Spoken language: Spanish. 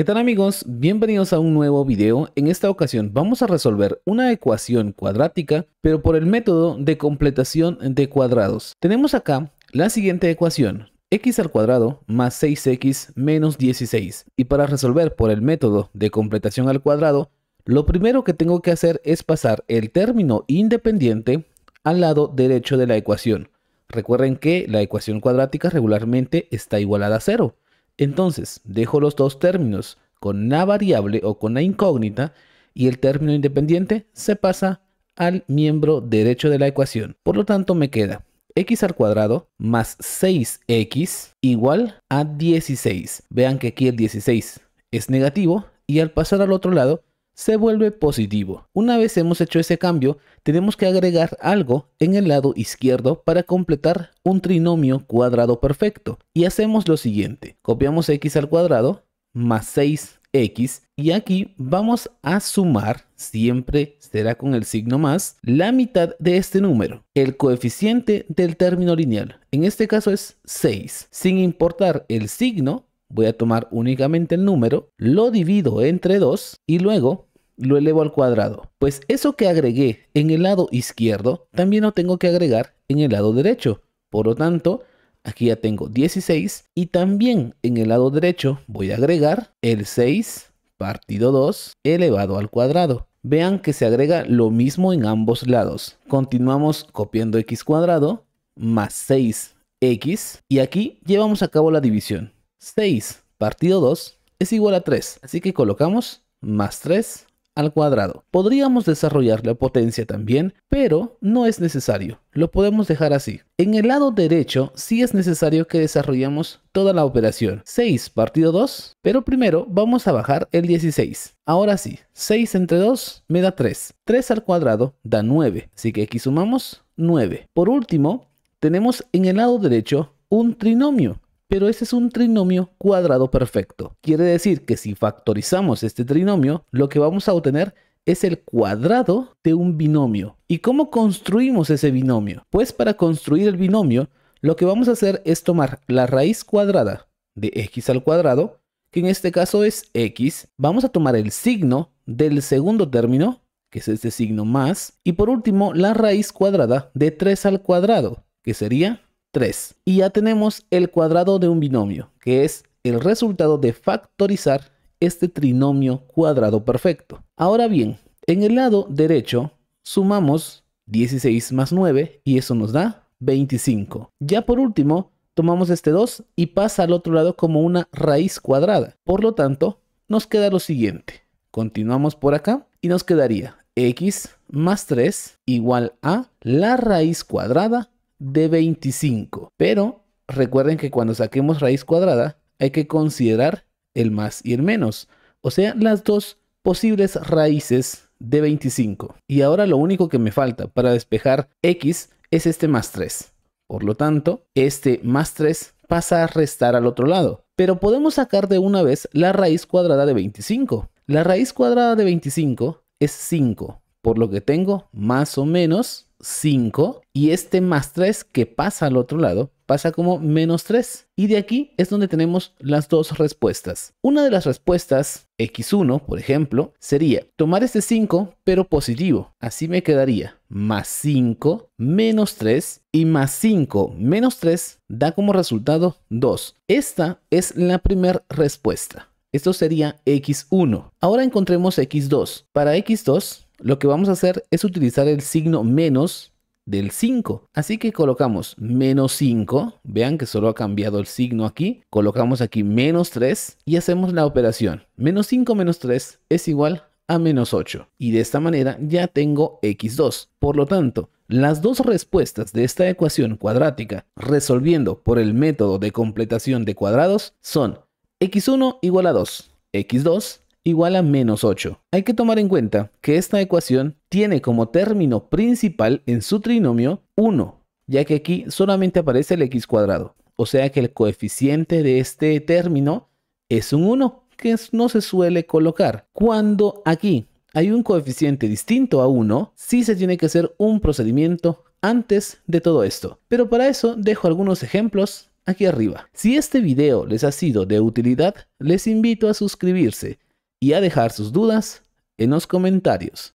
¿Qué tal amigos? Bienvenidos a un nuevo video. En esta ocasión vamos a resolver una ecuación cuadrática, pero por el método de completación de cuadrados. Tenemos acá la siguiente ecuación, x al cuadrado más 6x menos 16. Y para resolver por el método de completación al cuadrado, lo primero que tengo que hacer es pasar el término independiente al lado derecho de la ecuación. Recuerden que la ecuación cuadrática regularmente está igualada a cero. Entonces, dejo los dos términos con la variable o con la incógnita y el término independiente se pasa al miembro derecho de la ecuación. Por lo tanto, me queda x al cuadrado más 6x igual a 16. Vean que aquí el 16 es negativo y al pasar al otro lado se vuelve positivo. Una vez hemos hecho ese cambio, tenemos que agregar algo en el lado izquierdo para completar un trinomio cuadrado perfecto. Y hacemos lo siguiente, copiamos x al cuadrado más 6x y aquí vamos a sumar, siempre será con el signo más, la mitad de este número, el coeficiente del término lineal. En este caso es 6. Sin importar el signo, voy a tomar únicamente el número, lo divido entre 2 y luego lo elevo al cuadrado. Pues eso que agregué en el lado izquierdo, también lo tengo que agregar en el lado derecho. Por lo tanto, aquí ya tengo 16 y también en el lado derecho voy a agregar el 6 partido 2 elevado al cuadrado. Vean que se agrega lo mismo en ambos lados. Continuamos copiando x cuadrado más 6x y aquí llevamos a cabo la división. 6 partido 2 es igual a 3, así que colocamos más 3 al cuadrado. Podríamos desarrollar la potencia también, pero no es necesario. Lo podemos dejar así. En el lado derecho sí es necesario que desarrollemos toda la operación. 6 partido 2, pero primero vamos a bajar el 16. Ahora sí, 6 entre 2 me da 3. 3 al cuadrado da 9, así que aquí sumamos 9. Por último, tenemos en el lado derecho un trinomio pero ese es un trinomio cuadrado perfecto. Quiere decir que si factorizamos este trinomio, lo que vamos a obtener es el cuadrado de un binomio. ¿Y cómo construimos ese binomio? Pues para construir el binomio, lo que vamos a hacer es tomar la raíz cuadrada de x al cuadrado, que en este caso es x. Vamos a tomar el signo del segundo término, que es este signo más. Y por último, la raíz cuadrada de 3 al cuadrado, que sería 3. Y ya tenemos el cuadrado de un binomio, que es el resultado de factorizar este trinomio cuadrado perfecto. Ahora bien, en el lado derecho sumamos 16 más 9 y eso nos da 25. Ya por último, tomamos este 2 y pasa al otro lado como una raíz cuadrada. Por lo tanto, nos queda lo siguiente. Continuamos por acá y nos quedaría x más 3 igual a la raíz cuadrada de 25. Pero recuerden que cuando saquemos raíz cuadrada hay que considerar el más y el menos, o sea, las dos posibles raíces de 25. Y ahora lo único que me falta para despejar x es este más 3. Por lo tanto, este más 3 pasa a restar al otro lado. Pero podemos sacar de una vez la raíz cuadrada de 25. La raíz cuadrada de 25 es 5, por lo que tengo más o menos 5 y este más 3 que pasa al otro lado pasa como menos 3. Y de aquí es donde tenemos las dos respuestas. Una de las respuestas, x1 por ejemplo, sería tomar este 5 pero positivo. Así me quedaría más 5 menos 3 y más 5 menos 3 da como resultado 2. Esta es la primera respuesta. Esto sería x1. Ahora encontremos x2. Para x2 lo que vamos a hacer es utilizar el signo menos del 5. Así que colocamos menos 5. Vean que solo ha cambiado el signo aquí. Colocamos aquí menos 3 y hacemos la operación. Menos 5 menos 3 es igual a menos 8. Y de esta manera ya tengo x2. Por lo tanto, las dos respuestas de esta ecuación cuadrática resolviendo por el método de completación de cuadrados son x1 igual a 2, x2 igual a menos 8. Hay que tomar en cuenta que esta ecuación tiene como término principal en su trinomio 1, ya que aquí solamente aparece el x cuadrado. O sea que el coeficiente de este término es un 1, que no se suele colocar. Cuando aquí hay un coeficiente distinto a 1, sí se tiene que hacer un procedimiento antes de todo esto. Pero para eso dejo algunos ejemplos aquí arriba. Si este video les ha sido de utilidad, les invito a suscribirse y a dejar sus dudas en los comentarios.